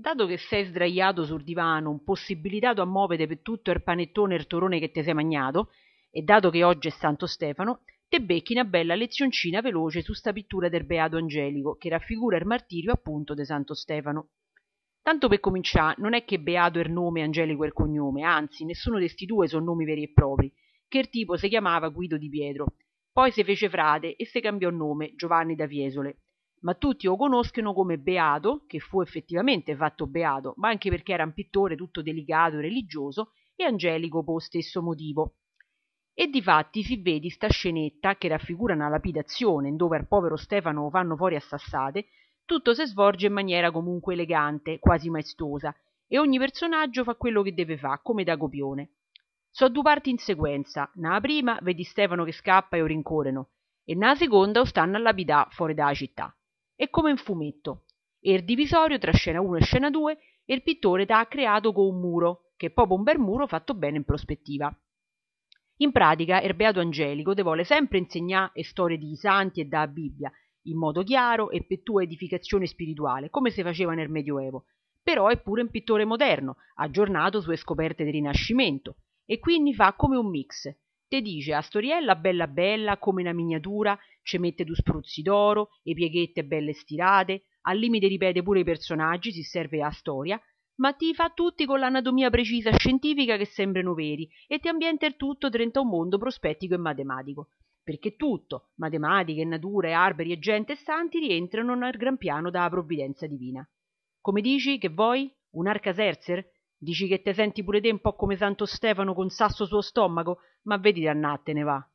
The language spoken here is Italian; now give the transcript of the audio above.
Dato che sei sdraiato sul divano, impossibilitato a muovere per tutto il panettone e il torone che ti sei mangiato, e dato che oggi è Santo Stefano, te becchi una bella lezioncina veloce su sta pittura del Beato Angelico, che raffigura il martirio appunto di Santo Stefano. Tanto per cominciare, non è che Beato è il nome, Angelico è il cognome, anzi, nessuno di questi due sono nomi veri e propri, che il tipo si chiamava Guido di Pietro, poi si fece frate e si cambiò nome, Giovanni da Fiesole, ma tutti lo conoscono come Beato, che fu effettivamente fatto beato, ma anche perché era un pittore tutto delicato e religioso, e Angelico per lo stesso motivo. E difatti si vede sta scenetta, che raffigura una lapidazione, dove al povero Stefano vanno fuori a sassate, tutto si svolge in maniera comunque elegante, quasi maestosa, e ogni personaggio fa quello che deve fare, come da copione. So due parti in sequenza, na prima vedi Stefano che scappa e lo rincorrono, e na seconda o stanno a lapidà fuori dalla città e come in fumetto e il divisorio tra scena 1 e scena 2 e il pittore t'ha creato con un muro che è proprio un bel muro fatto bene in prospettiva. In pratica, il Beato Angelico te vuole sempre insegnare storie di santi e da Bibbia, in modo chiaro e per tua edificazione spirituale, come si faceva nel Medioevo, però è pure un pittore moderno, aggiornato sulle scoperte del Rinascimento, e quindi fa come un mix, te dice a storiella bella bella come una miniatura ci mette dus spruzzi d'oro e pieghette belle stirate al limite ripete pure i personaggi si serve a storia ma ti fa tutti con l'anatomia precisa scientifica che sembrano veri e ti ambienta il tutto drento un mondo prospettico e matematico perché tutto matematica e natura e alberi e gente e santi rientrano nel gran piano dalla provvidenza divina come dici che vuoi un arcaserzer dici che te senti pure te un po come santo stefano con sasso sullo stomaco ma vedi d'annattene va